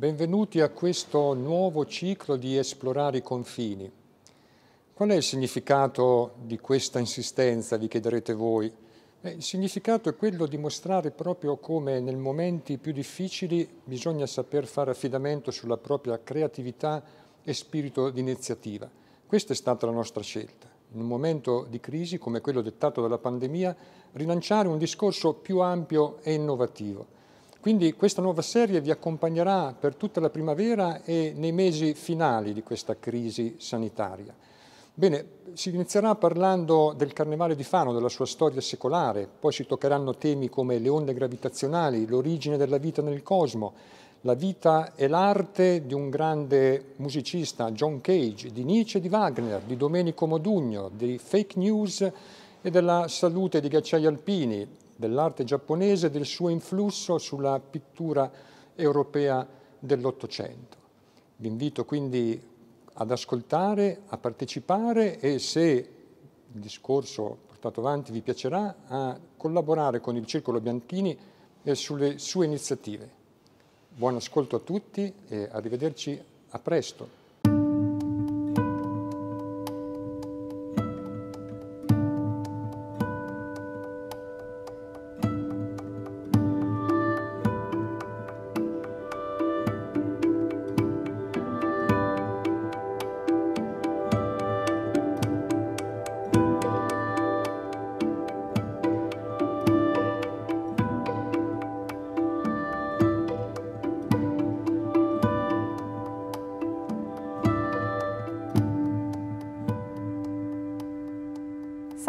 Benvenuti a questo nuovo ciclo di Esplorare i confini. Qual è il significato di questa insistenza, vi chiederete voi? Eh, il significato è quello di mostrare proprio come nei momenti più difficili bisogna saper fare affidamento sulla propria creatività e spirito d'iniziativa. Questa è stata la nostra scelta. In un momento di crisi come quello dettato dalla pandemia, rilanciare un discorso più ampio e innovativo quindi questa nuova serie vi accompagnerà per tutta la primavera e nei mesi finali di questa crisi sanitaria. Bene, si inizierà parlando del Carnevale di Fano, della sua storia secolare, poi si toccheranno temi come le onde gravitazionali, l'origine della vita nel cosmo, la vita e l'arte di un grande musicista, John Cage, di Nietzsche e di Wagner, di Domenico Modugno, di fake news e della salute di ghiacciai alpini, dell'arte giapponese e del suo influsso sulla pittura europea dell'Ottocento. Vi invito quindi ad ascoltare, a partecipare e se il discorso portato avanti vi piacerà, a collaborare con il Circolo Bianchini eh, sulle sue iniziative. Buon ascolto a tutti e arrivederci a presto.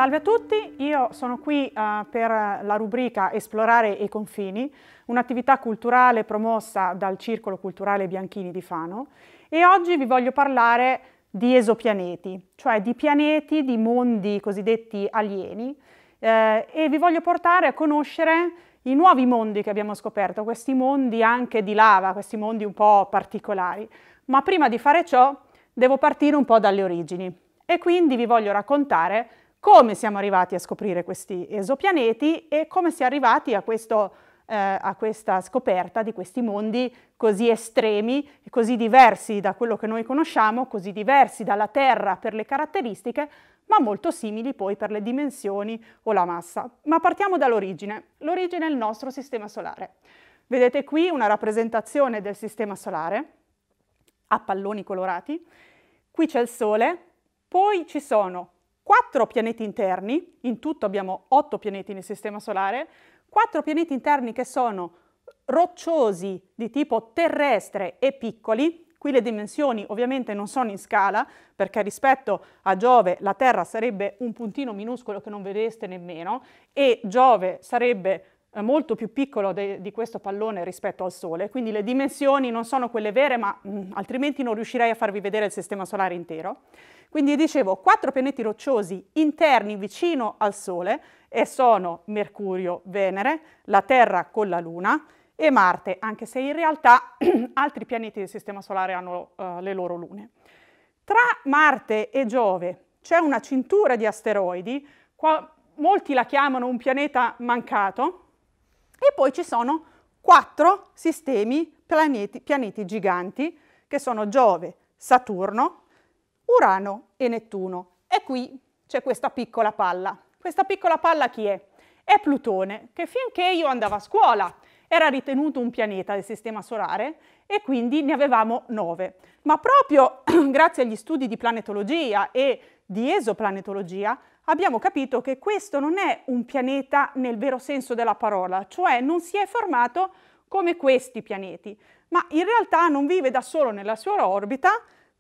Salve a tutti, io sono qui uh, per la rubrica Esplorare i confini, un'attività culturale promossa dal Circolo Culturale Bianchini di Fano e oggi vi voglio parlare di esopianeti, cioè di pianeti, di mondi cosiddetti alieni eh, e vi voglio portare a conoscere i nuovi mondi che abbiamo scoperto, questi mondi anche di lava, questi mondi un po' particolari. Ma prima di fare ciò devo partire un po' dalle origini e quindi vi voglio raccontare come siamo arrivati a scoprire questi esopianeti e come si è arrivati a, questo, eh, a questa scoperta di questi mondi così estremi, così diversi da quello che noi conosciamo, così diversi dalla Terra per le caratteristiche, ma molto simili poi per le dimensioni o la massa. Ma partiamo dall'origine. L'origine è il nostro sistema solare. Vedete qui una rappresentazione del sistema solare a palloni colorati. Qui c'è il Sole, poi ci sono quattro pianeti interni, in tutto abbiamo otto pianeti nel Sistema Solare, quattro pianeti interni che sono rocciosi di tipo terrestre e piccoli, qui le dimensioni ovviamente non sono in scala, perché rispetto a Giove la Terra sarebbe un puntino minuscolo che non vedeste nemmeno, e Giove sarebbe eh, molto più piccolo de, di questo pallone rispetto al Sole, quindi le dimensioni non sono quelle vere, ma mh, mm, altrimenti non riuscirei a farvi vedere il Sistema Solare intero. Quindi dicevo, quattro pianeti rocciosi interni vicino al Sole e sono Mercurio, Venere, la Terra con la Luna e Marte, anche se in realtà altri pianeti del Sistema Solare hanno uh, le loro lune. Tra Marte e Giove c'è una cintura di asteroidi, qua, molti la chiamano un pianeta mancato, e poi ci sono quattro sistemi planeti, pianeti giganti, che sono Giove, Saturno, Urano e Nettuno. E qui c'è questa piccola palla. Questa piccola palla chi è? È Plutone, che finché io andavo a scuola era ritenuto un pianeta del Sistema Solare e quindi ne avevamo nove. Ma proprio grazie agli studi di planetologia e di esoplanetologia abbiamo capito che questo non è un pianeta nel vero senso della parola, cioè non si è formato come questi pianeti, ma in realtà non vive da solo nella sua orbita,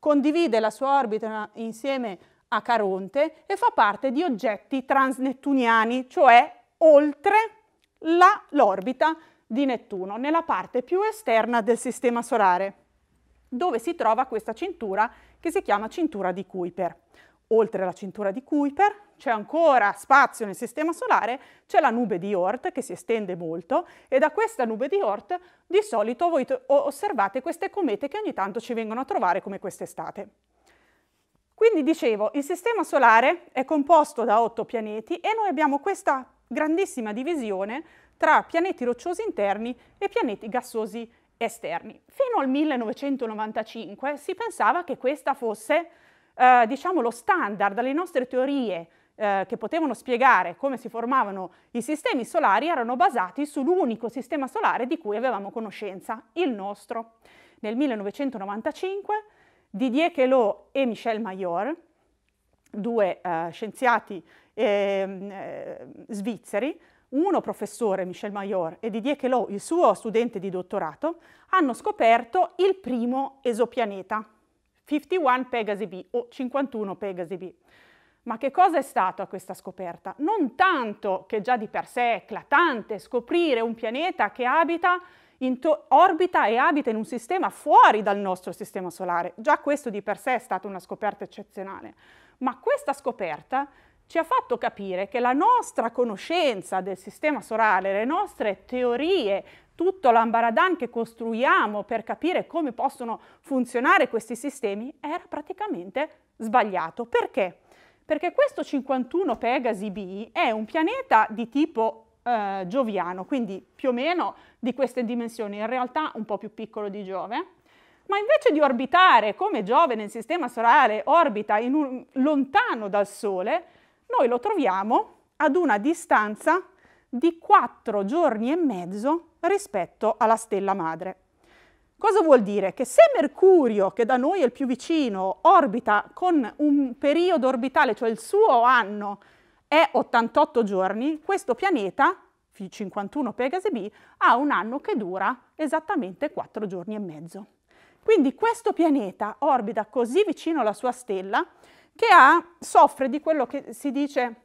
Condivide la sua orbita insieme a Caronte e fa parte di oggetti transnettuniani, cioè oltre l'orbita di Nettuno, nella parte più esterna del Sistema Solare, dove si trova questa cintura che si chiama cintura di Kuiper oltre la cintura di Kuiper, c'è ancora spazio nel sistema solare, c'è la nube di Oort che si estende molto e da questa nube di Oort di solito voi osservate queste comete che ogni tanto ci vengono a trovare come quest'estate. Quindi dicevo, il sistema solare è composto da otto pianeti e noi abbiamo questa grandissima divisione tra pianeti rocciosi interni e pianeti gassosi esterni. Fino al 1995 si pensava che questa fosse eh, diciamo, lo standard, le nostre teorie eh, che potevano spiegare come si formavano i sistemi solari erano basati sull'unico sistema solare di cui avevamo conoscenza, il nostro. Nel 1995 Didier Queloz e Michel Mayor, due eh, scienziati ehm, eh, svizzeri, uno professore, Michel Mayor, e Didier Queloz, il suo studente di dottorato, hanno scoperto il primo esopianeta, 51 Pegasi B o 51 Pegasi B. Ma che cosa è stato a questa scoperta? Non tanto che già di per sé è eclatante scoprire un pianeta che abita in orbita e abita in un sistema fuori dal nostro sistema solare. Già questo di per sé è stata una scoperta eccezionale. Ma questa scoperta ci ha fatto capire che la nostra conoscenza del sistema solare, le nostre teorie tutto l'ambaradan che costruiamo per capire come possono funzionare questi sistemi era praticamente sbagliato. Perché? Perché questo 51 Pegasi B è un pianeta di tipo eh, gioviano, quindi più o meno di queste dimensioni, in realtà un po' più piccolo di Giove, ma invece di orbitare come Giove nel sistema solare orbita un, lontano dal Sole, noi lo troviamo ad una distanza di 4 giorni e mezzo rispetto alla stella madre. Cosa vuol dire? Che se Mercurio, che da noi è il più vicino, orbita con un periodo orbitale, cioè il suo anno, è 88 giorni, questo pianeta, 51 Pegasi B, ha un anno che dura esattamente 4 giorni e mezzo. Quindi questo pianeta orbita così vicino alla sua stella che ha, soffre di quello che si dice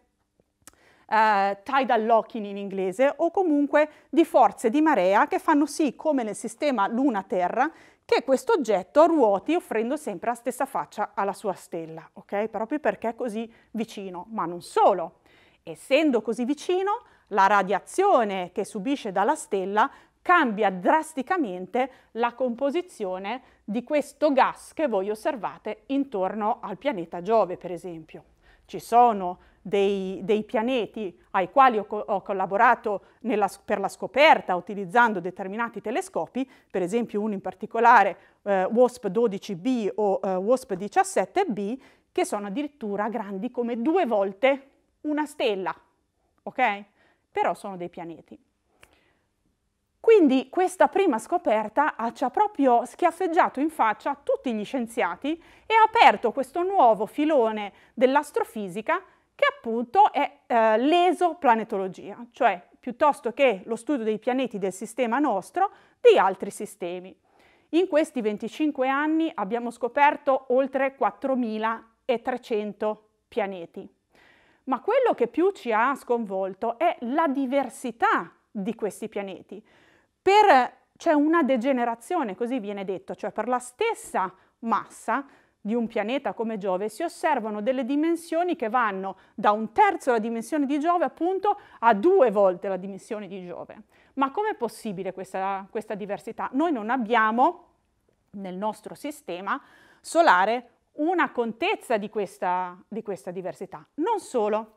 eh, tidal locking in inglese o comunque di forze di marea che fanno sì, come nel sistema Luna-Terra, che questo oggetto ruoti offrendo sempre la stessa faccia alla sua stella, ok? Proprio perché è così vicino, ma non solo. Essendo così vicino, la radiazione che subisce dalla stella cambia drasticamente la composizione di questo gas che voi osservate intorno al pianeta Giove, per esempio. Ci sono dei, dei pianeti ai quali ho, co ho collaborato nella, per la scoperta utilizzando determinati telescopi, per esempio uno in particolare eh, WASP 12b o eh, WASP 17b, che sono addirittura grandi come due volte una stella, ok? Però sono dei pianeti. Quindi questa prima scoperta ha, ci ha proprio schiaffeggiato in faccia tutti gli scienziati e ha aperto questo nuovo filone dell'astrofisica che appunto è eh, l'esoplanetologia, cioè piuttosto che lo studio dei pianeti del sistema nostro, di altri sistemi. In questi 25 anni abbiamo scoperto oltre 4.300 pianeti. Ma quello che più ci ha sconvolto è la diversità di questi pianeti. Per, c'è una degenerazione, così viene detto, cioè per la stessa massa di un pianeta come Giove si osservano delle dimensioni che vanno da un terzo la dimensione di Giove appunto a due volte la dimensione di Giove. Ma com'è possibile questa, questa diversità? Noi non abbiamo nel nostro sistema solare una contezza di questa, di questa diversità. Non solo,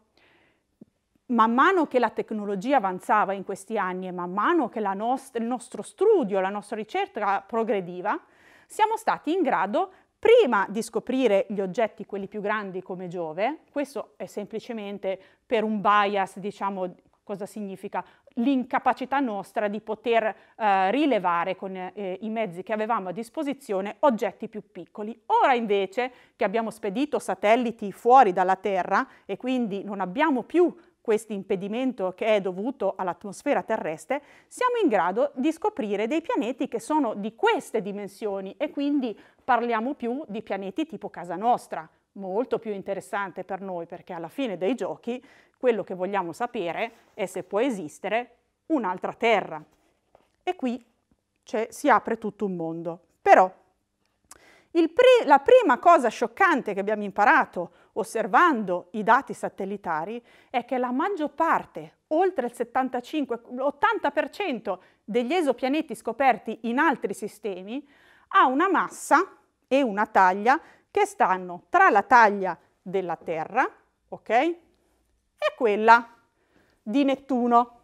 man mano che la tecnologia avanzava in questi anni e man mano che nost- il nostro studio, la nostra ricerca progrediva, siamo stati in grado prima di scoprire gli oggetti, quelli più grandi come Giove, questo è semplicemente per un bias, diciamo, cosa significa? L'incapacità nostra di poter eh, rilevare con eh, i mezzi che avevamo a disposizione oggetti più piccoli. Ora invece che abbiamo spedito satelliti fuori dalla Terra e quindi non abbiamo più questo impedimento che è dovuto all'atmosfera terrestre, siamo in grado di scoprire dei pianeti che sono di queste dimensioni e quindi parliamo più di pianeti tipo casa nostra, molto più interessante per noi perché alla fine dei giochi quello che vogliamo sapere è se può esistere un'altra Terra. E qui cioè, si apre tutto un mondo. Però Pri la prima cosa scioccante che abbiamo imparato osservando i dati satellitari è che la maggior parte, oltre il 75, l'80% degli esopianeti scoperti in altri sistemi ha una massa e una taglia che stanno tra la taglia della Terra, ok? E quella di Nettuno.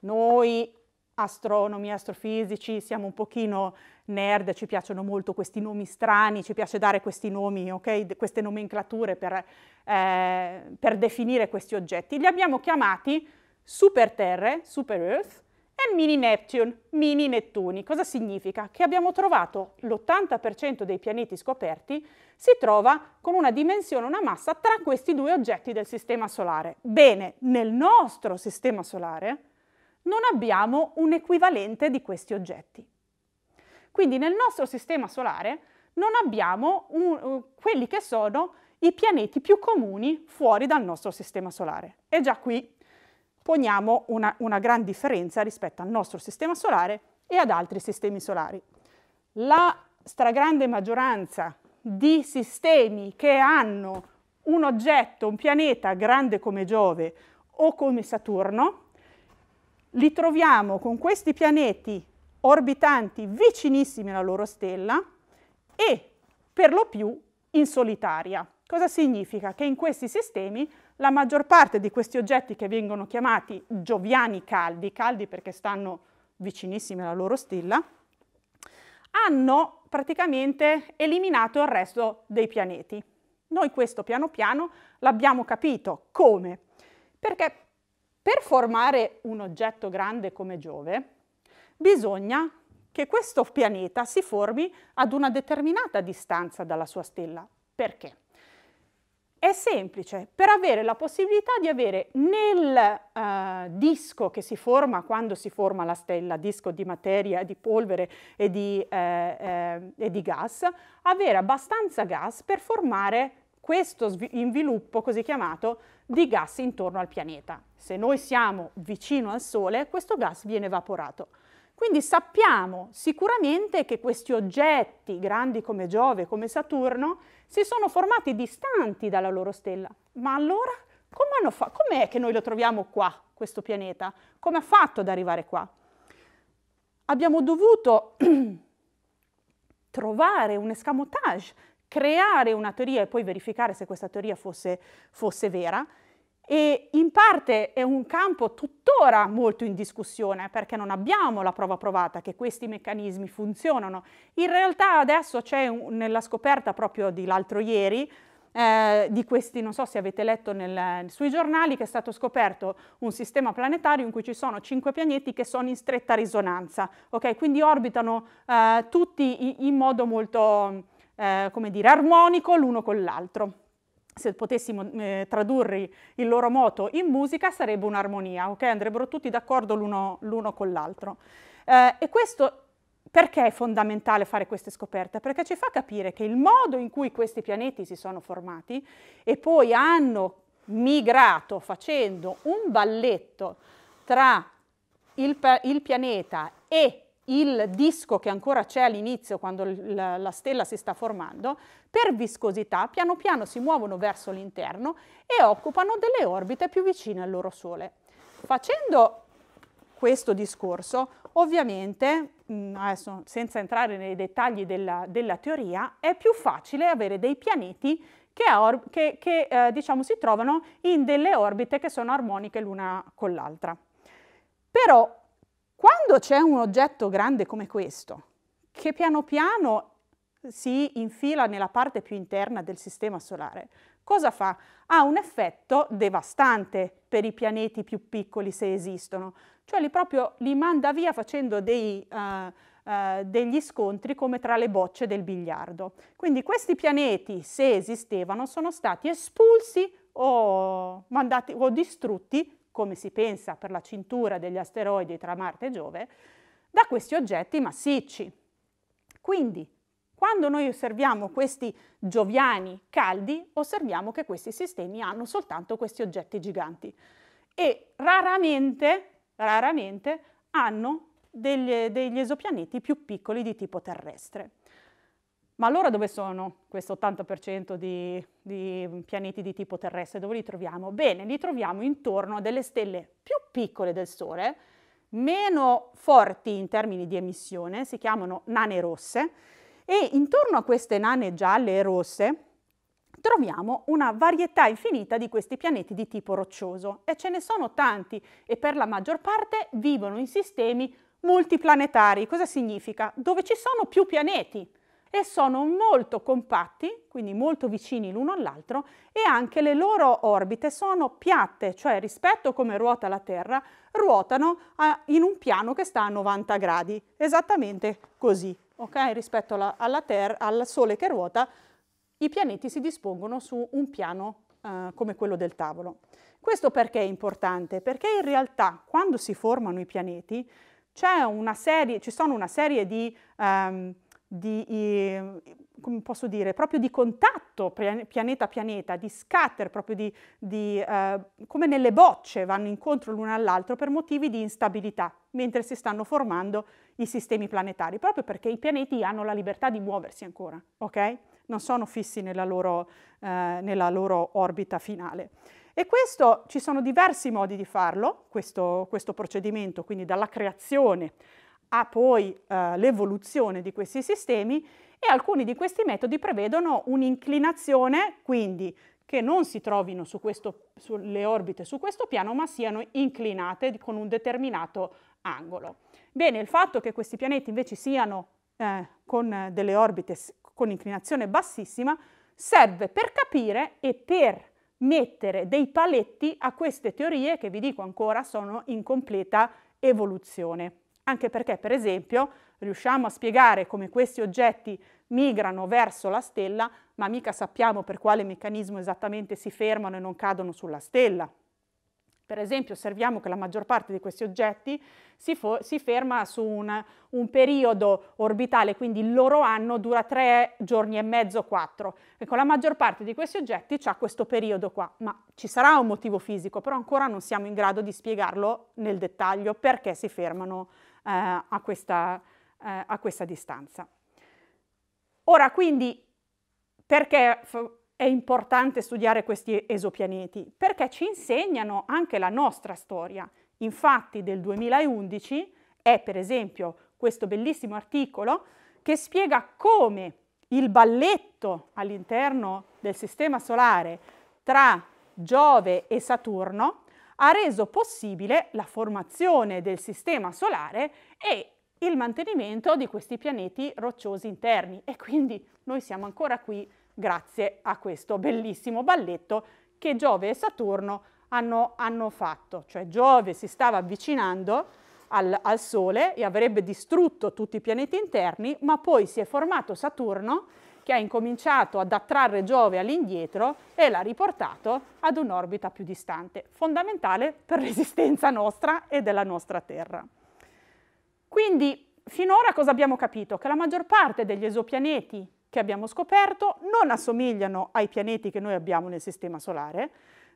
Noi astronomi, astrofisici, siamo un pochino nerd, ci piacciono molto questi nomi strani, ci piace dare questi nomi, okay? De- queste nomenclature per, eh, per, definire questi oggetti. Li abbiamo chiamati super terre, super earth, e mini Neptune, mini Nettuni. Cosa significa? Che abbiamo trovato l'80% dei pianeti scoperti si trova con una dimensione, una massa tra questi due oggetti del Sistema Solare. Bene, nel nostro Sistema Solare non abbiamo un equivalente di questi oggetti. Quindi nel nostro sistema solare non abbiamo un, uh, quelli che sono i pianeti più comuni fuori dal nostro sistema solare. E già qui poniamo una, una gran differenza rispetto al nostro sistema solare e ad altri sistemi solari. La stragrande maggioranza di sistemi che hanno un oggetto, un pianeta grande come Giove o come Saturno, li troviamo con questi pianeti orbitanti vicinissimi alla loro stella e per lo più in solitaria. Cosa significa? Che in questi sistemi la maggior parte di questi oggetti che vengono chiamati gioviani caldi, caldi perché stanno vicinissimi alla loro stella, hanno praticamente eliminato il resto dei pianeti. Noi questo piano piano l'abbiamo capito. Come? Perché per formare un oggetto grande come Giove, bisogna che questo pianeta si formi ad una determinata distanza dalla sua stella. Perché? È semplice, per avere la possibilità di avere nel eh, disco che si forma quando si forma la stella, disco di materia, di polvere e di, eh, eh, e di gas, avere abbastanza gas per formare questo inviluppo così chiamato di gas intorno al pianeta. Se noi siamo vicino al Sole, questo gas viene evaporato quindi sappiamo sicuramente che questi oggetti, grandi come Giove, come Saturno, si sono formati distanti dalla loro stella. Ma allora com'è che noi lo troviamo qua, questo pianeta? Come ha fatto ad arrivare qua? Abbiamo dovuto trovare un escamotage, creare una teoria e poi verificare se questa teoria fosse, fosse vera, e in parte è un campo tuttora molto in discussione perché non abbiamo la prova provata che questi meccanismi funzionano. In realtà adesso c'è nella scoperta proprio di l'altro ieri eh, di questi, non so se avete letto nel, sui giornali, che è stato scoperto un sistema planetario in cui ci sono cinque pianeti che sono in stretta risonanza, okay? quindi orbitano eh, tutti in, in modo molto, eh, come dire, armonico l'uno con l'altro se potessimo mm, eh, tradurre il loro moto in musica sarebbe un'armonia, ok? andrebbero tutti d'accordo l'uno, con l'altro. Eh, e questo perché è fondamentale fare queste scoperte? Perché ci fa capire che il modo in cui questi pianeti si sono formati e poi hanno migrato facendo un balletto tra il, il pianeta e il disco che ancora c'è all'inizio quando la, la stella si sta formando, per viscosità piano piano si muovono verso l'interno e occupano delle orbite più vicine al loro Sole. Facendo questo discorso, ovviamente, mm, adesso senza entrare nei dettagli della, della teoria, è più facile avere dei pianeti che, che, che eh, diciamo, si trovano in delle orbite che sono armoniche l'una con l'altra. Però quando c'è un oggetto grande come questo, che piano piano si infila nella parte più interna del sistema solare, cosa fa? Ha un effetto devastante per i pianeti più piccoli se esistono, cioè li proprio li manda via facendo dei, uh, uh, degli scontri come tra le bocce del biliardo. Quindi questi pianeti, se esistevano, sono stati espulsi o, mandati, o distrutti come si pensa per la cintura degli asteroidi tra Marte e Giove, da questi oggetti massicci. Quindi, quando noi osserviamo questi gioviani caldi, osserviamo che questi sistemi hanno soltanto questi oggetti giganti e raramente, raramente hanno degli, degli esopianeti più piccoli di tipo terrestre. Ma allora dove sono questo 80% di, di, pianeti di tipo terrestre? Dove li troviamo? Bene, li troviamo intorno a delle stelle più piccole del Sole, meno forti in termini di emissione, si chiamano nane rosse, e intorno a queste nane gialle e rosse troviamo una varietà infinita di questi pianeti di tipo roccioso e ce ne sono tanti e per la maggior parte vivono in sistemi multiplanetari. Cosa significa? Dove ci sono più pianeti e sono molto compatti, quindi molto vicini l'uno all'altro, e anche le loro orbite sono piatte, cioè rispetto a come ruota la Terra, ruotano a, in un piano che sta a 90 gradi, esattamente così. Okay? Rispetto alla, alla terra, al Sole che ruota, i pianeti si dispongono su un piano eh, come quello del tavolo. Questo perché è importante? Perché in realtà quando si formano i pianeti, c'è una serie, ci sono una serie di... Ehm, di, eh, come posso dire, proprio di contatto pianeta a pianeta, di scatter, proprio di, di eh, come nelle bocce vanno incontro l'uno all'altro per motivi di instabilità, mentre si stanno formando i sistemi planetari, proprio perché i pianeti hanno la libertà di muoversi ancora, ok? Non sono fissi nella loro, eh, nella loro orbita finale. E questo, ci sono diversi modi di farlo, questo, questo procedimento, quindi dalla creazione a poi eh, l'evoluzione di questi sistemi e alcuni di questi metodi prevedono un'inclinazione, quindi che non si trovino su questo, sulle orbite su questo piano, ma siano inclinate con un determinato angolo. Bene, il fatto che questi pianeti invece siano eh, con delle orbite con inclinazione bassissima serve per capire e per mettere dei paletti a queste teorie che vi dico ancora sono in completa evoluzione anche perché per esempio riusciamo a spiegare come questi oggetti migrano verso la stella, ma mica sappiamo per quale meccanismo esattamente si fermano e non cadono sulla stella. Per esempio osserviamo che la maggior parte di questi oggetti si, si ferma su un, un, periodo orbitale, quindi il loro anno dura tre giorni e mezzo, quattro. Ecco, la maggior parte di questi oggetti ha questo periodo qua, ma ci sarà un motivo fisico, però ancora non siamo in grado di spiegarlo nel dettaglio perché si fermano eh, a questa, eh, a questa distanza. Ora quindi perché è importante studiare questi esopianeti? Perché ci insegnano anche la nostra storia. Infatti del 2011 è per esempio questo bellissimo articolo che spiega come il balletto all'interno del Sistema Solare tra Giove e Saturno ha reso possibile la formazione del sistema solare e il mantenimento di questi pianeti rocciosi interni e quindi noi siamo ancora qui grazie a questo bellissimo balletto che Giove e Saturno hanno, hanno fatto, cioè Giove si stava avvicinando al, al, Sole e avrebbe distrutto tutti i pianeti interni, ma poi si è formato Saturno che ha incominciato ad attrarre Giove all'indietro e l'ha riportato ad un'orbita più distante, fondamentale per l'esistenza nostra e della nostra Terra. Quindi finora cosa abbiamo capito? Che la maggior parte degli esopianeti che abbiamo scoperto non assomigliano ai pianeti che noi abbiamo nel Sistema Solare,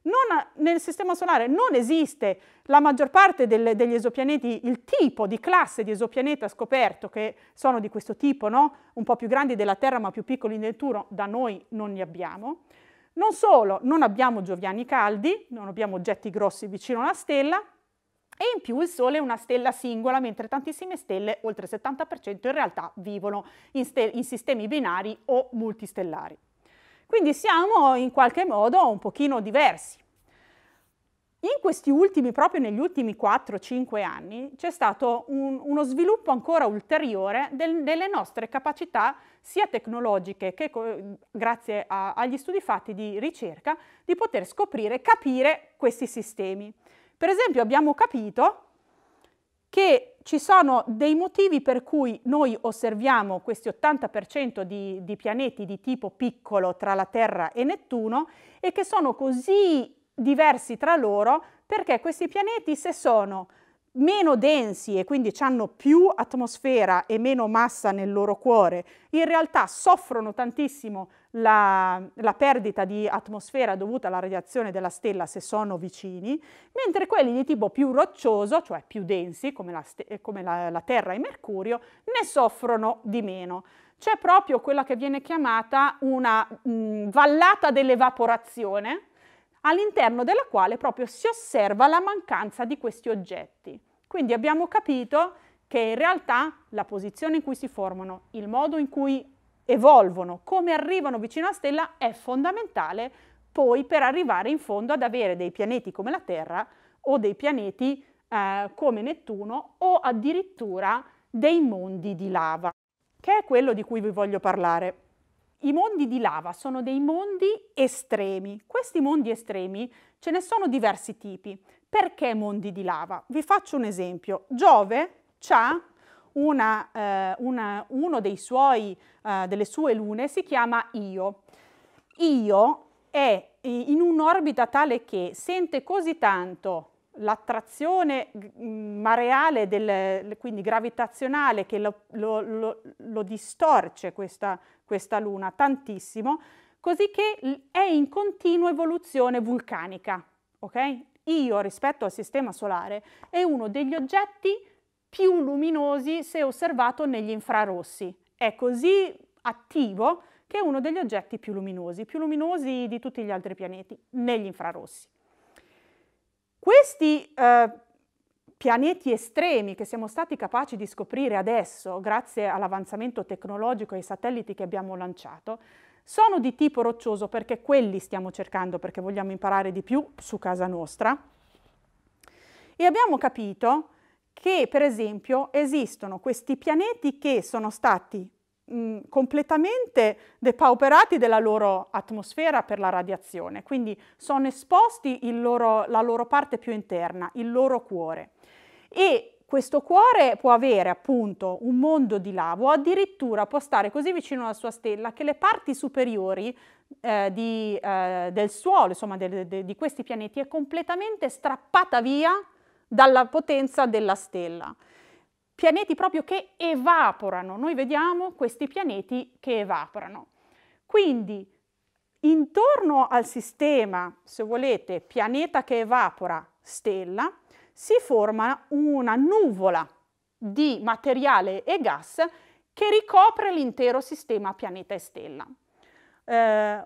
non, nel Sistema Solare non esiste la maggior parte del, degli esopianeti, il tipo di classe di esopianeta scoperto, che sono di questo tipo, no? un po' più grandi della Terra ma più piccoli di Nettuno, da noi non li abbiamo. Non solo, non abbiamo gioviani caldi, non abbiamo oggetti grossi vicino alla stella, e in più il Sole è una stella singola, mentre tantissime stelle, oltre il 70%, in realtà vivono in, in sistemi binari o multistellari. Quindi siamo in qualche modo un pochino diversi. In questi ultimi, proprio negli ultimi 4-5 anni, c'è stato un, uno sviluppo ancora ulteriore del, delle nostre capacità sia tecnologiche che grazie a, agli studi fatti di ricerca di poter scoprire, e capire questi sistemi. Per esempio abbiamo capito che ci sono dei motivi per cui noi osserviamo questi 80% di, di, pianeti di tipo piccolo tra la Terra e Nettuno e che sono così diversi tra loro perché questi pianeti se sono meno densi e quindi hanno più atmosfera e meno massa nel loro cuore, in realtà soffrono tantissimo la, la, perdita di atmosfera dovuta alla radiazione della stella se sono vicini, mentre quelli di tipo più roccioso, cioè più densi, come la, eh, come la, la Terra e Mercurio, ne soffrono di meno. C'è proprio quella che viene chiamata una mh, mm, vallata dell'evaporazione, all'interno della quale proprio si osserva la mancanza di questi oggetti. Quindi abbiamo capito che in realtà la posizione in cui si formano, il modo in cui evolvono, come arrivano vicino alla stella è fondamentale poi per arrivare in fondo ad avere dei pianeti come la Terra o dei pianeti eh, come Nettuno o addirittura dei mondi di lava, che è quello di cui vi voglio parlare. I mondi di lava sono dei mondi estremi. Questi mondi estremi ce ne sono diversi tipi. Perché mondi di lava? Vi faccio un esempio. Giove ha una, eh, una, uno suoi, eh, delle sue lune si chiama Io. Io è eh, in un'orbita tale che sente così tanto l'attrazione mm, mareale, del, quindi gravitazionale, che lo, lo, lo, lo distorce questa, questa luna tantissimo, così che è in continua evoluzione vulcanica. Okay? Io, rispetto al Sistema Solare, è uno degli oggetti più luminosi se osservato negli infrarossi. È così attivo che è uno degli oggetti più luminosi, più luminosi di tutti gli altri pianeti, negli infrarossi. Questi eh, pianeti estremi che siamo stati capaci di scoprire adesso, grazie all'avanzamento tecnologico e ai satelliti che abbiamo lanciato, sono di tipo roccioso perché quelli stiamo cercando, perché vogliamo imparare di più su casa nostra. E abbiamo capito che per esempio esistono questi pianeti che sono stati mh, completamente depauperati della loro atmosfera per la radiazione, quindi sono esposti loro, la loro parte più interna, il loro cuore. E questo cuore può avere appunto un mondo di lava o addirittura può stare così vicino alla sua stella che le parti superiori eh, di, eh, del suolo, insomma de, de, di questi pianeti, è completamente strappata via dalla potenza della stella. Pianeti proprio che evaporano, noi vediamo questi pianeti che evaporano. Quindi intorno al sistema, se volete, pianeta che evapora, stella, si forma una nuvola di materiale e gas che ricopre l'intero sistema pianeta e stella. Eh,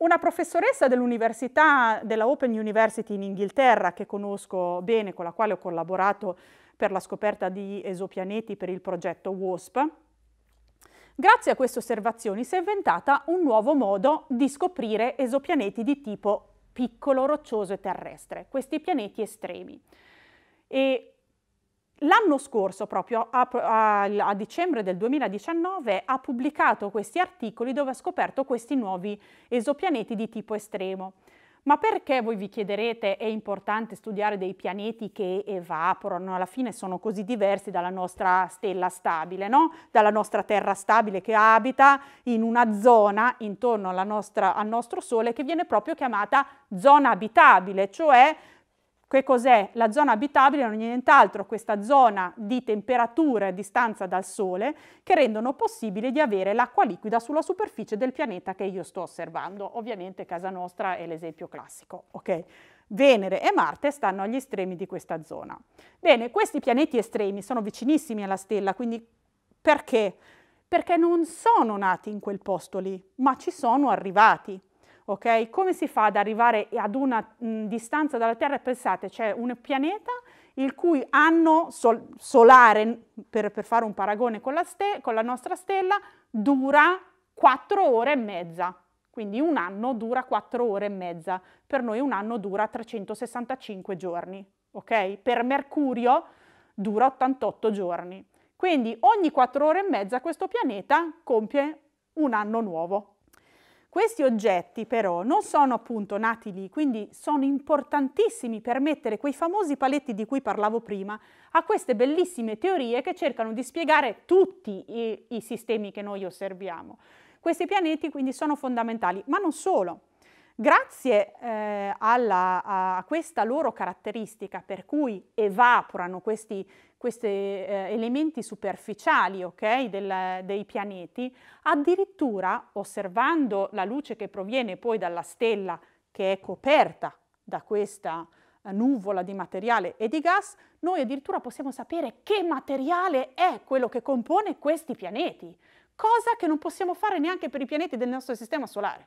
una professoressa dell'università, della Open University in Inghilterra, che conosco bene, con la quale ho collaborato per la scoperta di esopianeti per il progetto WASP, grazie a queste osservazioni si è inventata un nuovo modo di scoprire esopianeti di tipo piccolo, roccioso e terrestre, questi pianeti estremi. E L'anno scorso, proprio a, a, a, dicembre del 2019, ha pubblicato questi articoli dove ha scoperto questi nuovi esopianeti di tipo estremo. Ma perché voi vi chiederete è importante studiare dei pianeti che evaporano, alla fine sono così diversi dalla nostra stella stabile, no? dalla nostra Terra stabile che abita in una zona intorno nostra, al nostro Sole che viene proprio chiamata zona abitabile, cioè che cos'è? La zona abitabile non è nient'altro questa zona di temperature a distanza dal Sole che rendono possibile di avere l'acqua liquida sulla superficie del pianeta che io sto osservando. Ovviamente casa nostra è l'esempio classico, ok? Venere e Marte stanno agli estremi di questa zona. Bene, questi pianeti estremi sono vicinissimi alla stella, quindi perché? Perché non sono nati in quel posto lì, ma ci sono arrivati ok? Come si fa ad arrivare ad una mh, distanza dalla Terra? Pensate, c'è un pianeta il cui anno sol solare, per, per, fare un paragone con la, con la nostra stella, dura 4 ore e mezza. Quindi un anno dura 4 ore e mezza, per noi un anno dura 365 giorni, ok? Per Mercurio dura 88 giorni. Quindi ogni 4 ore e mezza questo pianeta compie un anno nuovo, questi oggetti però non sono appunto nati lì, quindi sono importantissimi per mettere quei famosi paletti di cui parlavo prima a queste bellissime teorie che cercano di spiegare tutti i, i sistemi che noi osserviamo. Questi pianeti quindi sono fondamentali, ma non solo. Grazie eh, alla, a questa loro caratteristica per cui evaporano questi questi eh, elementi superficiali okay, del, dei pianeti, addirittura osservando la luce che proviene poi dalla stella che è coperta da questa eh, nuvola di materiale e di gas, noi addirittura possiamo sapere che materiale è quello che compone questi pianeti, cosa che non possiamo fare neanche per i pianeti del nostro sistema solare.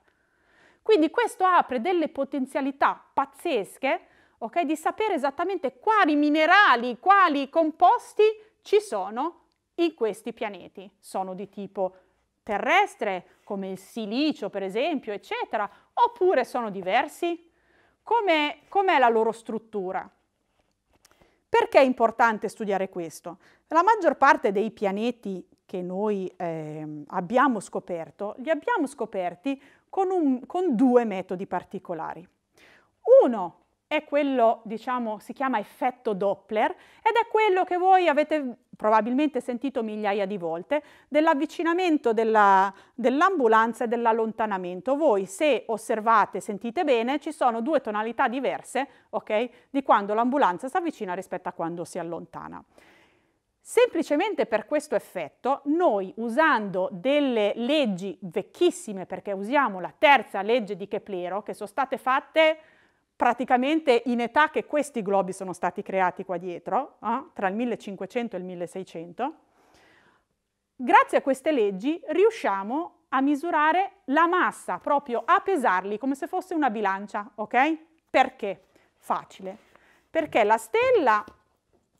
Quindi questo apre delle potenzialità pazzesche okay? di sapere esattamente quali minerali, quali composti ci sono in questi pianeti. Sono di tipo terrestre, come il silicio per esempio, eccetera, oppure sono diversi? Com'è, com'è la loro struttura? Perché è importante studiare questo? La maggior parte dei pianeti che noi eh, abbiamo scoperto, li abbiamo scoperti con, un, con due metodi particolari. Uno è quello, diciamo, si chiama effetto Doppler ed è quello che voi avete probabilmente sentito migliaia di volte dell'avvicinamento dell'ambulanza e dell'allontanamento. Voi se osservate, sentite bene, ci sono due tonalità diverse, ok, di quando l'ambulanza si avvicina rispetto a quando si allontana. Semplicemente per questo effetto noi usando delle leggi vecchissime, perché usiamo la terza legge di Keplero, che sono state fatte praticamente in età che questi globi sono stati creati qua dietro, eh, tra il 1500 e il 1600, grazie a queste leggi riusciamo a misurare la massa, proprio a pesarli come se fosse una bilancia, ok? Perché? Facile. Perché la stella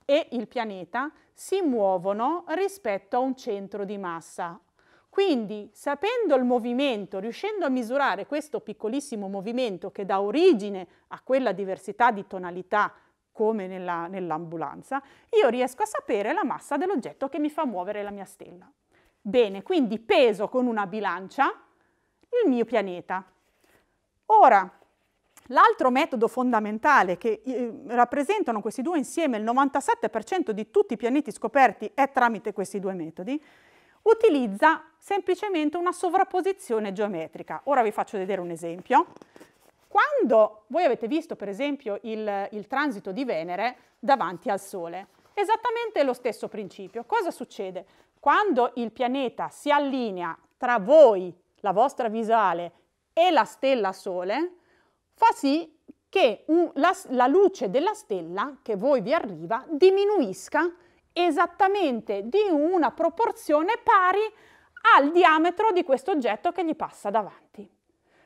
e il pianeta si muovono rispetto a un centro di massa, quindi, sapendo il movimento, riuscendo a misurare questo piccolissimo movimento che dà origine a quella diversità di tonalità come nella, nell'ambulanza, io riesco a sapere la massa dell'oggetto che mi fa muovere la mia stella. Bene, quindi peso con una bilancia il mio pianeta. Ora, l'altro metodo fondamentale che eh, rappresentano questi due insieme, il 97% di tutti i pianeti scoperti è tramite questi due metodi, utilizza semplicemente una sovrapposizione geometrica. Ora vi faccio vedere un esempio. Quando voi avete visto per esempio il, il transito di Venere davanti al Sole, esattamente lo stesso principio. Cosa succede? Quando il pianeta si allinea tra voi, la vostra visuale, e la stella Sole, fa sì che un, la, la luce della stella che voi vi arriva diminuisca esattamente di una proporzione pari al diametro di questo oggetto che gli passa davanti.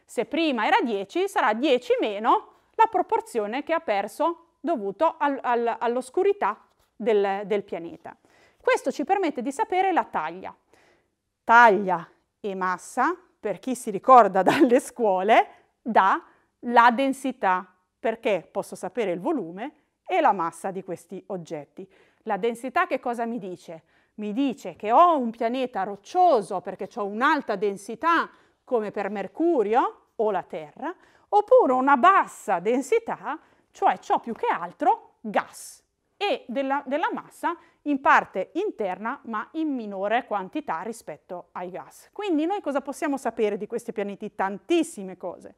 Se prima era 10, sarà 10 meno la proporzione che ha perso dovuto al, al, all'oscurità del, del pianeta. Questo ci permette di sapere la taglia. Taglia e massa, per chi si ricorda dalle scuole, dà la densità, perché posso sapere il volume e la massa di questi oggetti. La densità che cosa mi dice? Mi dice che ho un pianeta roccioso perché ho un'alta densità come per Mercurio o la Terra, oppure una bassa densità, cioè ciò più che altro gas e della, della massa in parte interna ma in minore quantità rispetto ai gas. Quindi noi cosa possiamo sapere di questi pianeti? Tantissime cose.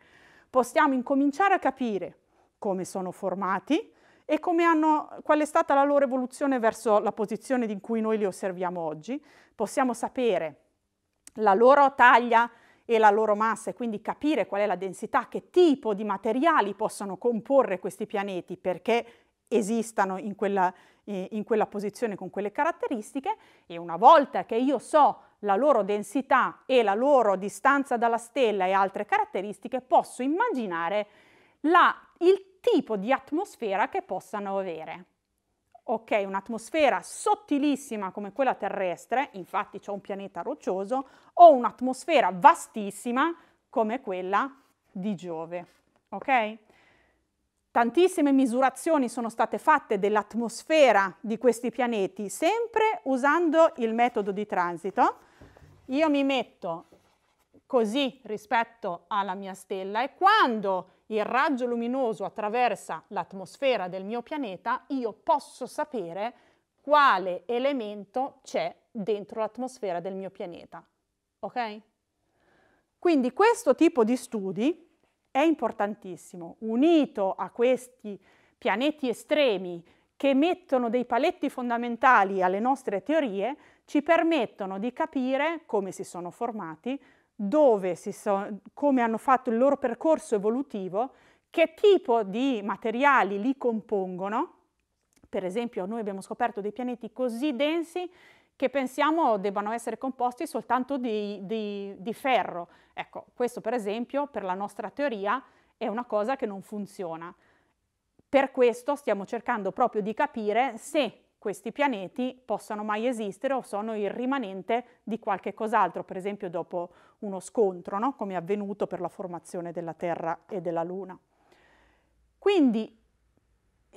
Possiamo incominciare a capire come sono formati, e hanno, qual è stata la loro evoluzione verso la posizione in cui noi li osserviamo oggi. Possiamo sapere la loro taglia e la loro massa e quindi capire qual è la densità, che tipo di materiali possono comporre questi pianeti perché esistano in quella, eh, in quella posizione con quelle caratteristiche e una volta che io so la loro densità e la loro distanza dalla stella e altre caratteristiche, posso immaginare la, il tipo di atmosfera che possano avere. Ok, un'atmosfera sottilissima come quella terrestre, infatti c'è un pianeta roccioso, o un'atmosfera vastissima come quella di Giove. Ok? Tantissime misurazioni sono state fatte dell'atmosfera di questi pianeti, sempre usando il metodo di transito. Io mi metto così rispetto alla mia stella e quando il raggio luminoso attraversa l'atmosfera del mio pianeta, io posso sapere quale elemento c'è dentro l'atmosfera del mio pianeta. Ok? Quindi questo tipo di studi è importantissimo, unito a questi pianeti estremi che mettono dei paletti fondamentali alle nostre teorie, ci permettono di capire come si sono formati, dove si sono, come hanno fatto il loro percorso evolutivo, che tipo di materiali li compongono. Per esempio, noi abbiamo scoperto dei pianeti così densi che pensiamo debbano essere composti soltanto di, di, di ferro. Ecco, questo per esempio, per la nostra teoria, è una cosa che non funziona. Per questo stiamo cercando proprio di capire se questi pianeti possano mai esistere o sono il rimanente di qualche cos'altro, per esempio dopo uno scontro, no? come è avvenuto per la formazione della Terra e della Luna. Quindi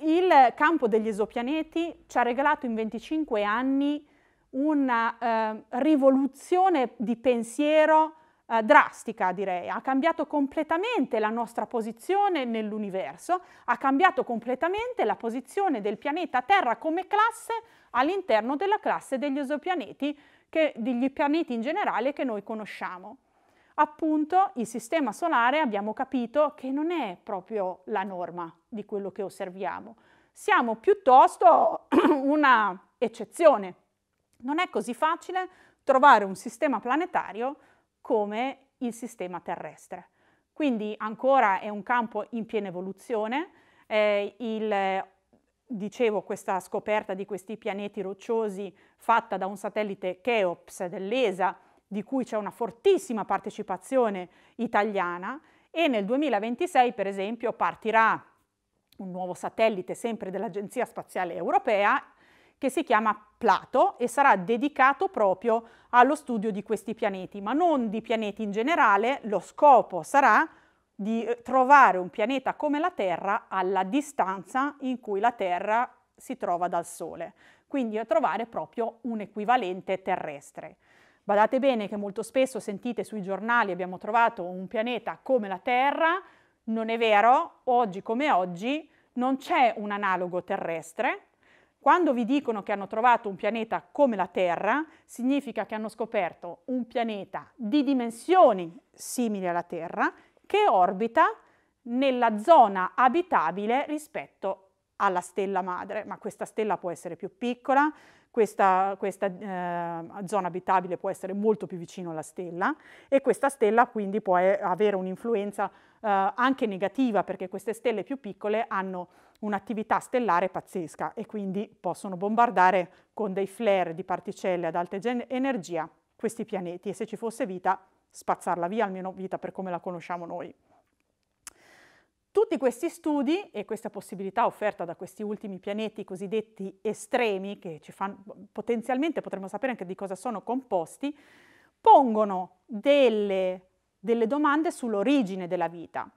il campo degli esopianeti ci ha regalato in 25 anni una eh, rivoluzione di pensiero eh, drastica, direi. Ha cambiato completamente la nostra posizione nell'universo, ha cambiato completamente la posizione del pianeta Terra come classe all'interno della classe degli esopianeti, che, degli pianeti in generale che noi conosciamo. Appunto, il sistema solare abbiamo capito che non è proprio la norma di quello che osserviamo. Siamo piuttosto una eccezione. Non è così facile trovare un sistema planetario come il sistema terrestre. Quindi ancora è un campo in piena evoluzione, eh, il, dicevo questa scoperta di questi pianeti rocciosi fatta da un satellite Cheops dell'ESA, di cui c'è una fortissima partecipazione italiana, e nel 2026 per esempio partirà un nuovo satellite sempre dell'Agenzia Spaziale Europea che si chiama Plato e sarà dedicato proprio allo studio di questi pianeti, ma non di pianeti in generale, lo scopo sarà di eh, trovare un pianeta come la Terra alla distanza in cui la Terra si trova dal Sole, quindi a trovare proprio un equivalente terrestre. Badate bene che molto spesso sentite sui giornali abbiamo trovato un pianeta come la Terra, non è vero, oggi come oggi non c'è un analogo terrestre, quando vi dicono che hanno trovato un pianeta come la Terra, significa che hanno scoperto un pianeta di dimensioni simili alla Terra che orbita nella zona abitabile rispetto alla stella madre, ma questa stella può essere più piccola, questa, questa eh, zona abitabile può essere molto più vicino alla stella e questa stella quindi può eh, avere un'influenza eh, anche negativa perché queste stelle più piccole hanno un'attività stellare pazzesca e quindi possono bombardare con dei flare di particelle ad alta energia questi pianeti e se ci fosse vita spazzarla via, almeno vita per come la conosciamo noi. Tutti questi studi e questa possibilità offerta da questi ultimi pianeti cosiddetti estremi, che ci fanno, potenzialmente potremmo sapere anche di cosa sono composti, pongono delle, delle domande sull'origine della vita.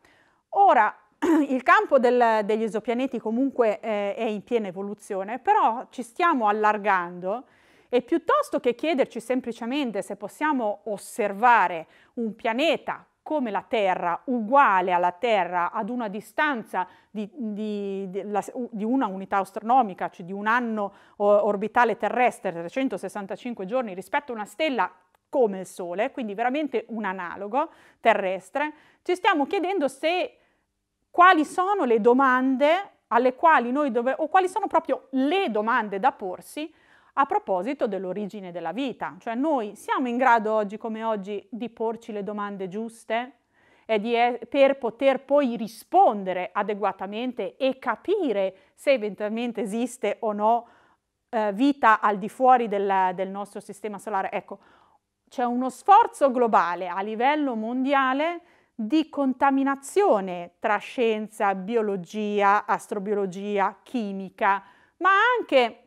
Ora, il campo del, degli esopianeti comunque eh, è in piena evoluzione, però ci stiamo allargando e piuttosto che chiederci semplicemente se possiamo osservare un pianeta come la Terra, uguale alla Terra ad una distanza di, di, di, la, di una unità astronomica, cioè di un anno orbitale terrestre, 365 giorni, rispetto a una stella come il Sole, quindi veramente un analogo terrestre, ci stiamo chiedendo se quali sono le domande alle quali noi dove, o quali sono proprio le domande da porsi a proposito dell'origine della vita. Cioè noi siamo in grado oggi come oggi di porci le domande giuste e di, per poter poi rispondere adeguatamente e capire se eventualmente esiste o no eh, vita al di fuori del, del nostro sistema solare. Ecco, c'è uno sforzo globale a livello mondiale di contaminazione tra scienza, biologia, astrobiologia, chimica, ma anche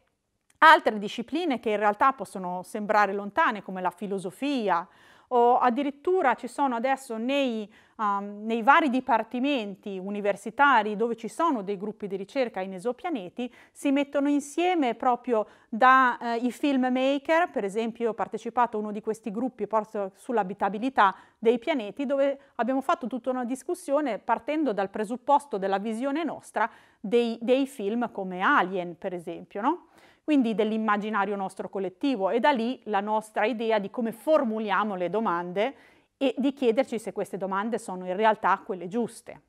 altre discipline che in realtà possono sembrare lontane come la filosofia o addirittura ci sono adesso nei, um, nei vari dipartimenti universitari dove ci sono dei gruppi di ricerca in esopianeti, si mettono insieme proprio dai eh, filmmaker, per esempio io ho partecipato a uno di questi gruppi sull'abitabilità dei pianeti, dove abbiamo fatto tutta una discussione partendo dal presupposto della visione nostra dei, dei film come Alien, per esempio. No? quindi dell'immaginario nostro collettivo e da lì la nostra idea di come formuliamo le domande e di chiederci se queste domande sono in realtà quelle giuste.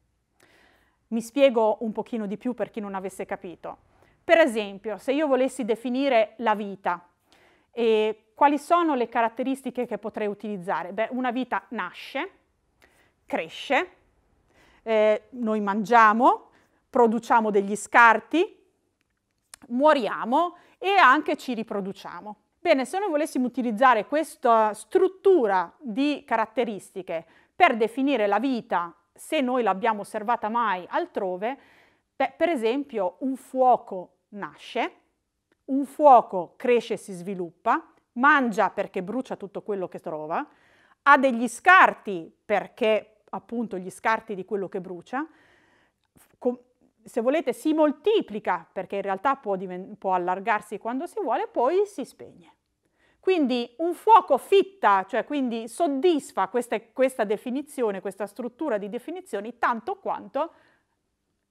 Mi spiego un pochino di più per chi non avesse capito. Per esempio, se io volessi definire la vita, eh, quali sono le caratteristiche che potrei utilizzare? Beh, una vita nasce, cresce, eh, noi mangiamo, produciamo degli scarti, muoriamo e anche ci riproduciamo. Bene, se noi volessimo utilizzare questa struttura di caratteristiche per definire la vita, se noi l'abbiamo osservata mai altrove, beh, per esempio un fuoco nasce, un fuoco cresce e si sviluppa, mangia perché brucia tutto quello che trova, ha degli scarti perché appunto gli scarti di quello che brucia, se volete si moltiplica perché in realtà può, può allargarsi quando si vuole, poi si spegne. Quindi un fuoco fitta, cioè quindi soddisfa questa, questa definizione, questa struttura di definizioni, tanto quanto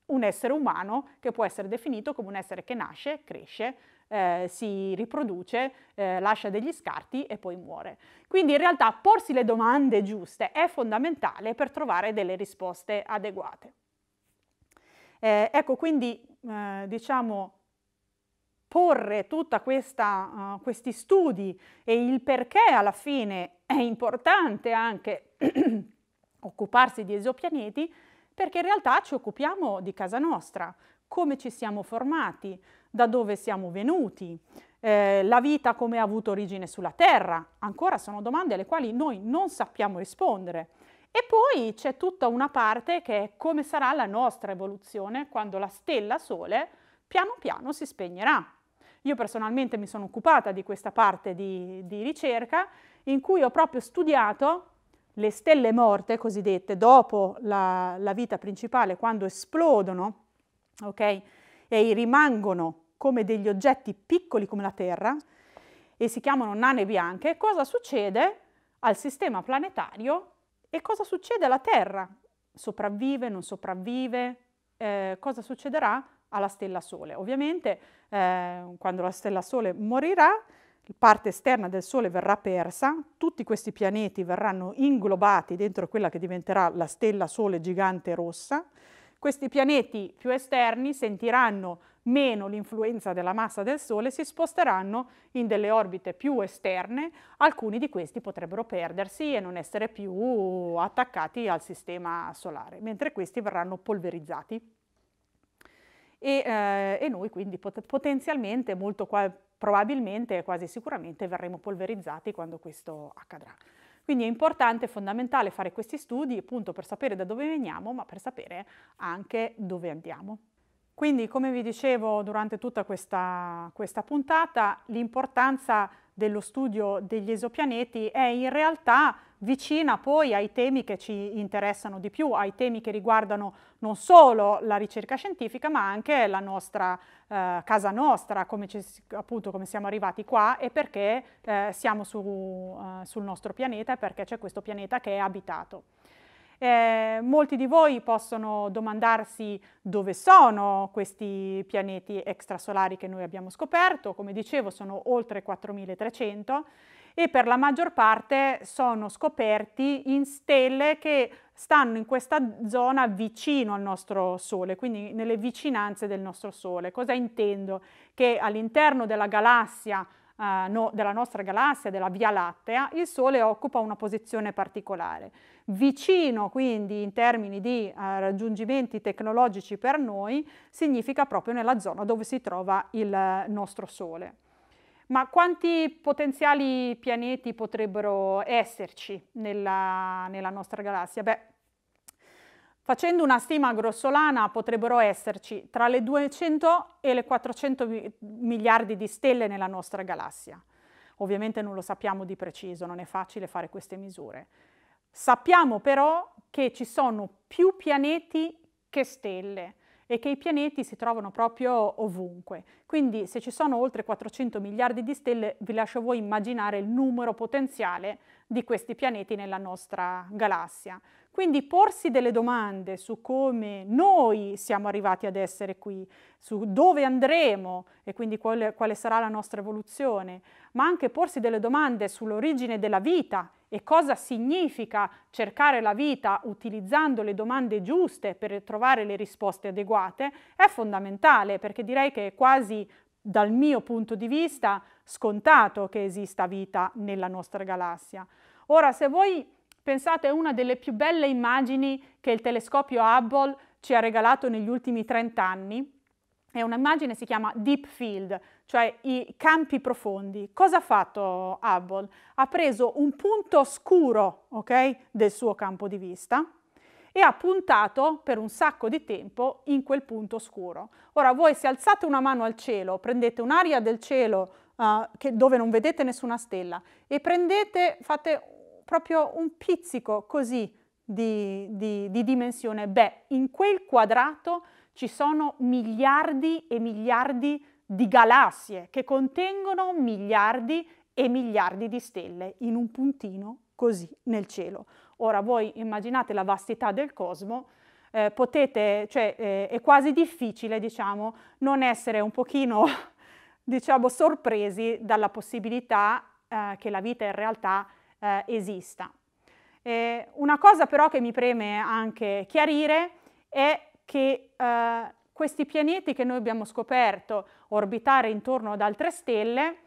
un essere umano che può essere definito come un essere che nasce, cresce, eh, si riproduce, eh, lascia degli scarti e poi muore. Quindi in realtà porsi le domande giuste è fondamentale per trovare delle risposte adeguate. Eh, ecco, quindi eh, diciamo porre tutti uh, eh, questi studi e il perché alla fine è importante anche occuparsi di esopianeti, perché in realtà ci occupiamo di casa nostra, come ci siamo formati, da dove siamo venuti, eh, la vita come ha avuto origine sulla Terra. Ancora sono domande alle quali noi non sappiamo rispondere. E poi c'è tutta una parte che è come sarà la nostra evoluzione quando la stella Sole piano piano si spegnerà. Io personalmente mi sono occupata di questa parte di, di ricerca in cui ho proprio studiato le stelle morte cosiddette dopo la, la vita principale, quando esplodono okay, e rimangono come degli oggetti piccoli come la Terra e si chiamano nane bianche, cosa succede al sistema planetario e cosa succede alla Terra? Sopravvive, non sopravvive? Eh, cosa succederà alla stella Sole? Ovviamente eh, quando la stella Sole morirà, la parte esterna del Sole verrà persa, tutti questi pianeti verranno inglobati dentro quella che diventerà la stella Sole gigante rossa, questi pianeti più esterni sentiranno meno l'influenza della massa del Sole si sposteranno in delle orbite più esterne, alcuni di questi potrebbero perdersi e non essere più attaccati al sistema solare, mentre questi verranno polverizzati. E, eh, e noi quindi pot- potenzialmente, molto qua- probabilmente, quasi sicuramente verremo polverizzati quando questo accadrà. Quindi è importante, e fondamentale fare questi studi appunto per sapere da dove veniamo, ma per sapere anche dove andiamo. Quindi, come vi dicevo durante tutta questa, questa puntata, l'importanza dello studio degli esopianeti è in realtà vicina poi ai temi che ci interessano di più, ai temi che riguardano non solo la ricerca scientifica ma anche la nostra eh, casa nostra, come, ci, appunto, come siamo arrivati qua e perché eh, siamo su, eh, sul nostro pianeta e perché c'è questo pianeta che è abitato. Eh, molti di voi possono domandarsi dove sono questi pianeti extrasolari che noi abbiamo scoperto, come dicevo sono oltre 4300 e per la maggior parte sono scoperti in stelle che stanno in questa zona vicino al nostro Sole, quindi nelle vicinanze del nostro Sole. Cosa intendo? Che all'interno della galassia eh, no, della nostra galassia, della Via Lattea, il Sole occupa una posizione particolare. Vicino quindi in termini di eh, raggiungimenti tecnologici per noi significa proprio nella zona dove si trova il nostro Sole. Ma quanti potenziali pianeti potrebbero esserci nella, nella nostra galassia? Beh, Facendo una stima grossolana potrebbero esserci tra le 200 e le 400 miliardi di stelle nella nostra galassia. Ovviamente non lo sappiamo di preciso, non è facile fare queste misure. Sappiamo però che ci sono più pianeti che stelle e che i pianeti si trovano proprio ovunque. Quindi se ci sono oltre 400 miliardi di stelle, vi lascio voi immaginare il numero potenziale di questi pianeti nella nostra galassia. Quindi porsi delle domande su come noi siamo arrivati ad essere qui, su dove andremo e quindi quale, quale sarà la nostra evoluzione, ma anche porsi delle domande sull'origine della vita e cosa significa cercare la vita utilizzando le domande giuste per trovare le risposte adeguate, è fondamentale perché direi che è quasi dal mio punto di vista scontato che esista vita nella nostra galassia. Ora, se voi Pensate, è una delle più belle immagini che il telescopio Hubble ci ha regalato negli ultimi 30 anni. È un'immagine che si chiama Deep Field, cioè i campi profondi. Cosa ha fatto Hubble? Ha preso un punto scuro okay, del suo campo di vista e ha puntato per un sacco di tempo in quel punto scuro. Ora voi se alzate una mano al cielo, prendete un'area del cielo uh, che, dove non vedete nessuna stella e prendete, fate proprio un pizzico così di, di, di dimensione, beh, in quel quadrato ci sono miliardi e miliardi di galassie che contengono miliardi e miliardi di stelle in un puntino così nel cielo. Ora voi immaginate la vastità del cosmo, eh, potete, cioè, eh, è quasi difficile, diciamo, non essere un pochino, diciamo, sorpresi dalla possibilità eh, che la vita in realtà eh, esista. Eh, una cosa però che mi preme anche chiarire è che eh, questi pianeti che noi abbiamo scoperto orbitare intorno ad altre stelle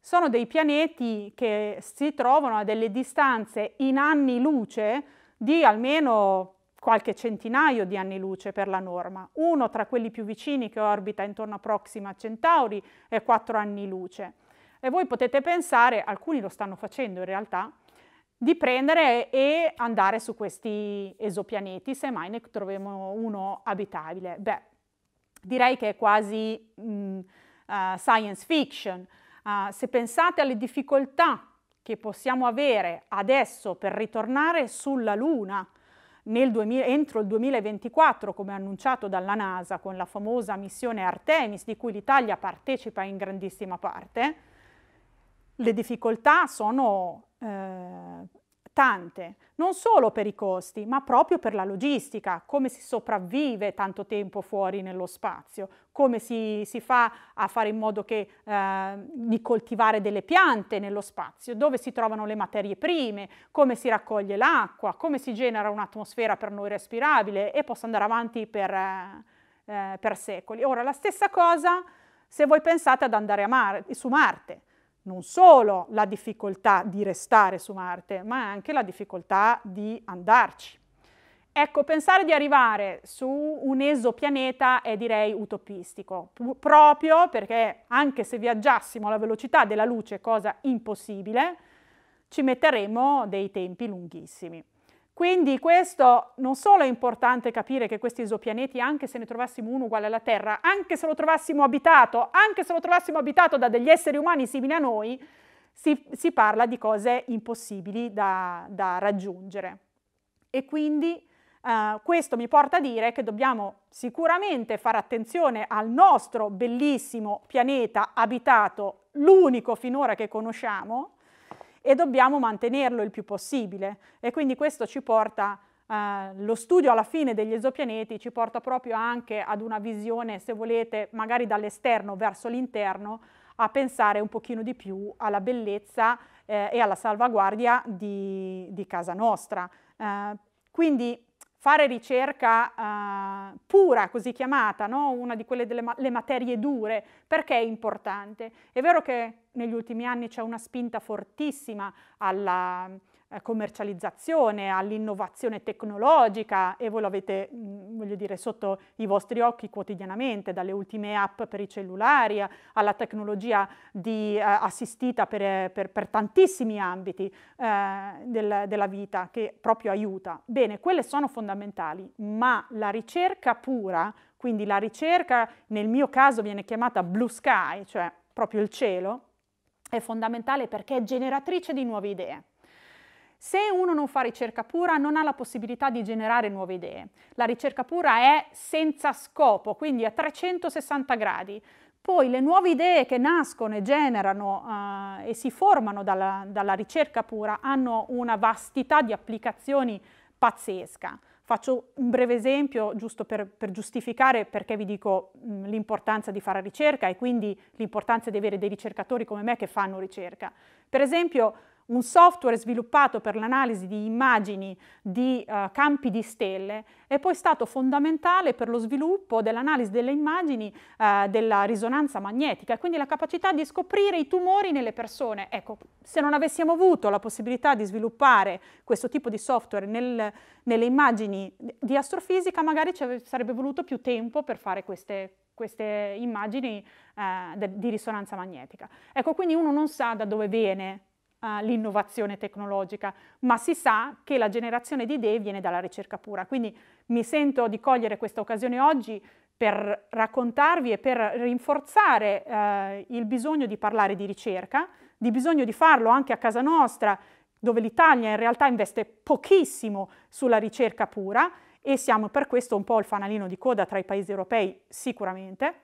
sono dei pianeti che si trovano a delle distanze in anni luce di almeno qualche centinaio di anni luce per la norma. Uno tra quelli più vicini che orbita intorno a Proxima Centauri è quattro anni luce. E voi potete pensare, alcuni lo stanno facendo in realtà, di prendere e andare su questi esopianeti, se mai ne troviamo uno abitabile. Beh, direi che è quasi mh, mm, eh, uh, science fiction. Uh, se pensate alle difficoltà che possiamo avere adesso per ritornare sulla Luna 2000, entro il 2024, come annunciato dalla NASA con la famosa missione Artemis, di cui l'Italia partecipa in grandissima parte, le difficoltà sono eh, tante, non solo per i costi, ma proprio per la logistica, come si sopravvive tanto tempo fuori nello spazio, come si, si fa a fare in modo che, eh, di coltivare delle piante nello spazio, dove si trovano le materie prime, come si raccoglie l'acqua, come si genera un'atmosfera per noi respirabile e posso andare avanti per, eh, per secoli. Ora, la stessa cosa se voi pensate ad andare Mar su Marte non solo la difficoltà di restare su Marte, ma anche la difficoltà di andarci. Ecco, pensare di arrivare su un esopianeta è direi utopistico, proprio perché anche se viaggiassimo alla velocità della luce, cosa impossibile, ci metteremo dei tempi lunghissimi. Quindi questo non solo è importante capire che questi esopianeti, anche se ne trovassimo uno uguale alla Terra, anche se lo trovassimo abitato, anche se lo trovassimo abitato da degli esseri umani simili a noi, si, si parla di cose impossibili da, da raggiungere. E quindi eh, questo mi porta a dire che dobbiamo sicuramente fare attenzione al nostro bellissimo pianeta abitato, l'unico finora che conosciamo, e dobbiamo mantenerlo il più possibile. E quindi questo ci porta, eh, lo studio alla fine degli esopianeti ci porta proprio anche ad una visione, se volete, magari dall'esterno verso l'interno, a pensare un pochino di più alla bellezza eh, e alla salvaguardia di, di casa nostra. Eh, quindi fare ricerca uh, pura, così chiamata, no? una di quelle delle ma materie dure, perché è importante? È vero che negli ultimi anni c'è una spinta fortissima alla eh, commercializzazione, all'innovazione tecnologica e voi lo avete, mm, voglio dire, sotto i vostri occhi quotidianamente, dalle ultime app per i cellulari alla tecnologia di, eh, assistita per, per, per, tantissimi ambiti eh, del, della vita che proprio aiuta. Bene, quelle sono fondamentali, ma la ricerca pura, quindi la ricerca nel mio caso viene chiamata blue sky, cioè proprio il cielo, è fondamentale perché è generatrice di nuove idee se uno non fa ricerca pura non ha la possibilità di generare nuove idee. La ricerca pura è senza scopo, quindi a 360 gradi. Poi le nuove idee che nascono e generano uh, e si formano dalla, dalla ricerca pura hanno una vastità di applicazioni pazzesca. Faccio un breve esempio giusto per, per giustificare perché vi dico mm, l'importanza di fare ricerca e quindi l'importanza di avere dei ricercatori come me che fanno ricerca. Per esempio, un software sviluppato per l'analisi di immagini di uh, campi di stelle è poi stato fondamentale per lo sviluppo dell'analisi delle immagini uh, della risonanza magnetica, quindi la capacità di scoprire i tumori nelle persone. Ecco, se non avessimo avuto la possibilità di sviluppare questo tipo di software nel, nelle immagini di astrofisica, magari ci sarebbe voluto più tempo per fare queste, queste immagini uh, di risonanza magnetica. Ecco, quindi uno non sa da dove viene uh, l'innovazione tecnologica, ma si sa che la generazione di idee viene dalla ricerca pura. Quindi mi sento di cogliere questa occasione oggi per raccontarvi e per rinforzare eh, il bisogno di parlare di ricerca, di bisogno di farlo anche a casa nostra, dove l'Italia in realtà investe pochissimo sulla ricerca pura e siamo per questo un po' il fanalino di coda tra i paesi europei sicuramente.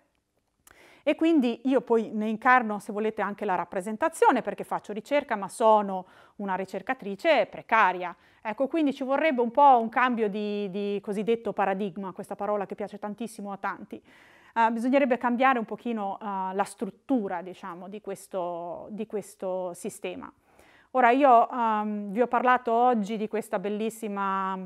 E quindi io poi ne incarno, se volete, anche la rappresentazione, perché faccio ricerca, ma sono una ricercatrice precaria. Ecco, quindi ci vorrebbe un po' un cambio di, di cosiddetto paradigma, questa parola che piace tantissimo a tanti. Uh, bisognerebbe cambiare un pochino uh, la struttura, diciamo, di questo, di questo sistema. Ora, io um, vi ho parlato oggi di questa bellissima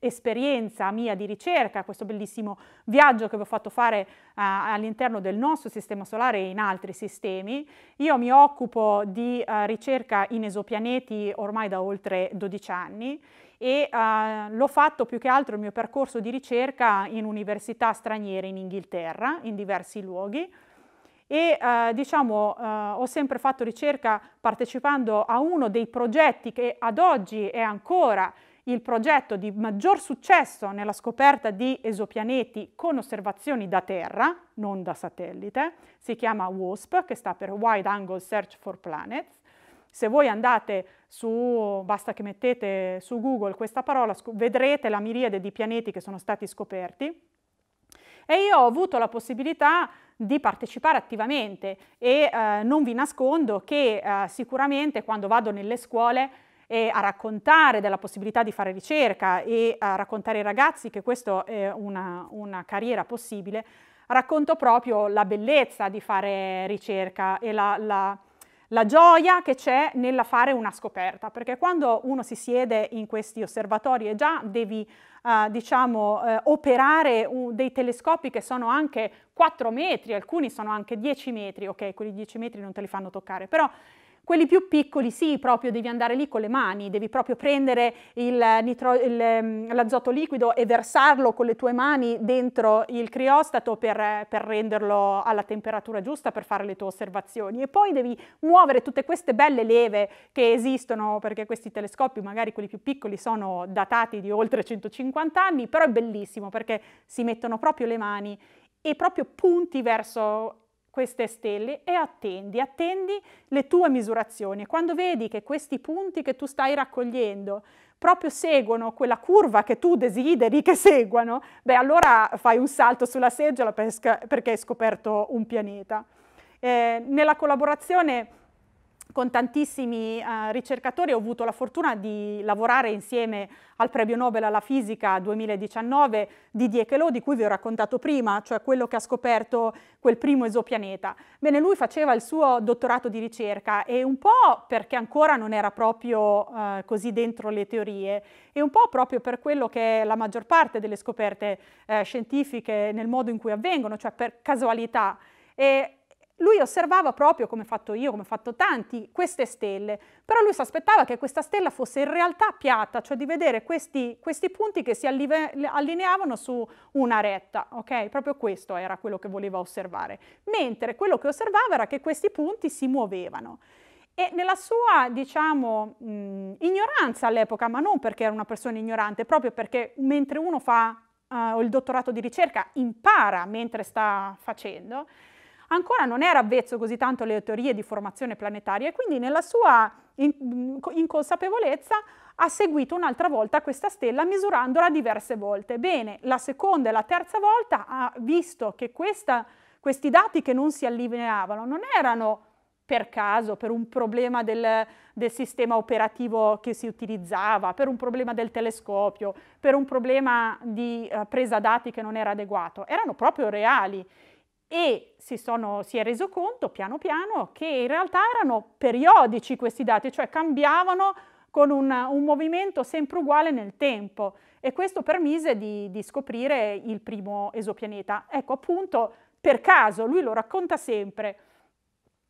esperienza mia di ricerca, questo bellissimo viaggio che vi ho fatto fare uh, all'interno del nostro sistema solare e in altri sistemi. Io mi occupo di uh, ricerca in esopianeti ormai da oltre 12 anni e uh, l'ho fatto più che altro il mio percorso di ricerca in università straniere in Inghilterra, in diversi luoghi e eh, diciamo eh, ho sempre fatto ricerca partecipando a uno dei progetti che ad oggi è ancora il progetto di maggior successo nella scoperta di esopianeti con osservazioni da terra, non da satellite, si chiama WASP, che sta per Wide Angle Search for Planets. Se voi andate su, basta che mettete su Google questa parola, vedrete la miriade di pianeti che sono stati scoperti. E io ho avuto la possibilità di partecipare attivamente e eh, non vi nascondo che eh, sicuramente quando vado nelle scuole e a raccontare della possibilità di fare ricerca e a raccontare ai ragazzi che questa è una, una carriera possibile, racconto proprio la bellezza di fare ricerca e la, la, la gioia che c'è nella fare una scoperta, perché quando uno si siede in questi osservatori e già devi Uh, diciamo, uh, operare uh, dei telescopi che sono anche 4 metri, alcuni sono anche 10 metri, ok, quelli 10 metri non te li fanno toccare, però quelli più piccoli sì, proprio devi andare lì con le mani, devi proprio prendere ehm, l'azoto liquido e versarlo con le tue mani dentro il criostato per, per renderlo alla temperatura giusta per fare le tue osservazioni. E poi devi muovere tutte queste belle leve che esistono, perché questi telescopi, magari quelli più piccoli, sono datati di oltre 150 anni, però è bellissimo perché si mettono proprio le mani e proprio punti verso queste stelle e attendi, attendi le tue misurazioni. Quando vedi che questi punti che tu stai raccogliendo proprio seguono quella curva che tu desideri che seguano, beh allora fai un salto sulla seggiola perché hai scoperto un pianeta. Eh, nella collaborazione con tantissimi eh, ricercatori, ho avuto la fortuna di lavorare insieme al premio Nobel alla fisica 2019 di Diechelò, di cui vi ho raccontato prima, cioè quello che ha scoperto quel primo esopianeta. Bene, lui faceva il suo dottorato di ricerca e un po' perché ancora non era proprio eh, così dentro le teorie e un po' proprio per quello che è la maggior parte delle scoperte eh, scientifiche nel modo in cui avvengono, cioè per casualità. E lui osservava proprio, come ho fatto io, come ho fatto tanti, queste stelle, però lui si aspettava che questa stella fosse in realtà piatta, cioè di vedere questi, questi punti che si allineavano su una retta, ok? Proprio questo era quello che voleva osservare, mentre quello che osservava era che questi punti si muovevano. E nella sua, diciamo, mh, ignoranza all'epoca, ma non perché era una persona ignorante, proprio perché mentre uno fa uh, il dottorato di ricerca impara mentre sta facendo, ancora non era avvezzo così tanto alle teorie di formazione planetaria e quindi nella sua inconsapevolezza ha seguito un'altra volta questa stella misurandola diverse volte. Bene, la seconda e la terza volta ha visto che questa, questi dati che non si allineavano non erano per caso, per un problema del, del, sistema operativo che si utilizzava, per un problema del telescopio, per un problema di eh, presa dati che non era adeguato, erano proprio reali e si, sono, si, è reso conto piano piano che in realtà erano periodici questi dati, cioè cambiavano con un, un movimento sempre uguale nel tempo e questo permise di, di, scoprire il primo esopianeta. Ecco appunto per caso, lui lo racconta sempre,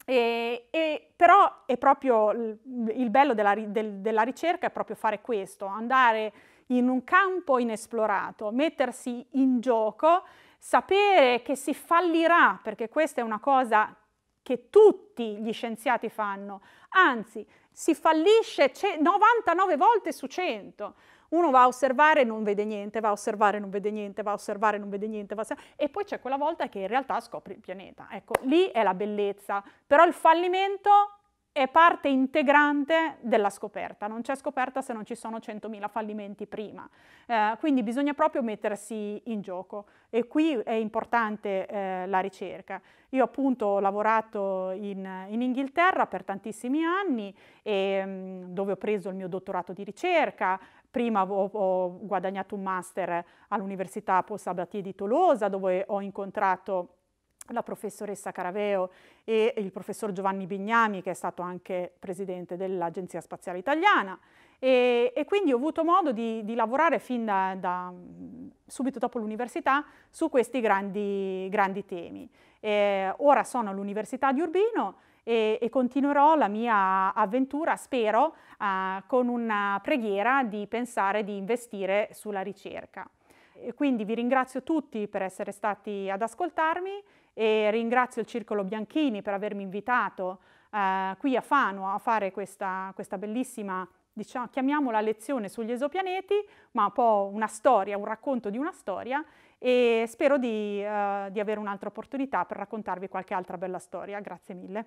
e, e, però è proprio il bello della, del, della ricerca è proprio fare questo, andare in un campo inesplorato, mettersi in gioco sapere che si fallirà, perché questa è una cosa che tutti gli scienziati fanno, anzi si fallisce 99 volte su 100. Uno va a osservare e non vede niente, va a osservare e non vede niente, va a osservare e non vede niente, e poi c'è quella volta che in realtà scopri il pianeta. Ecco, lì è la bellezza, però il fallimento è parte integrante della scoperta, non c'è scoperta se non ci sono 100.000 fallimenti prima, eh, quindi bisogna proprio mettersi in gioco e qui è importante eh, la ricerca. Io appunto ho lavorato in, in Inghilterra per tantissimi anni e, mm, dove ho preso il mio dottorato di ricerca, prima ho, ho guadagnato un master all'Università Paul Sabatier di Tolosa dove ho incontrato la professoressa Caraveo e il professor Giovanni Bignami, che è stato anche presidente dell'Agenzia Spaziale Italiana. E, e, quindi ho avuto modo di, di lavorare fin da, da subito dopo l'università su questi grandi, grandi temi. E ora sono all'Università di Urbino e, e, continuerò la mia avventura, spero, eh, con una preghiera di pensare di investire sulla ricerca. E quindi vi ringrazio tutti per essere stati ad ascoltarmi e ringrazio il Circolo Bianchini per avermi invitato eh, qui a Fano a fare questa, questa bellissima, diciamo, chiamiamola lezione sugli esopianeti, ma un po' una storia, un racconto di una storia e spero di, eh, di avere un'altra opportunità per raccontarvi qualche altra bella storia. Grazie mille.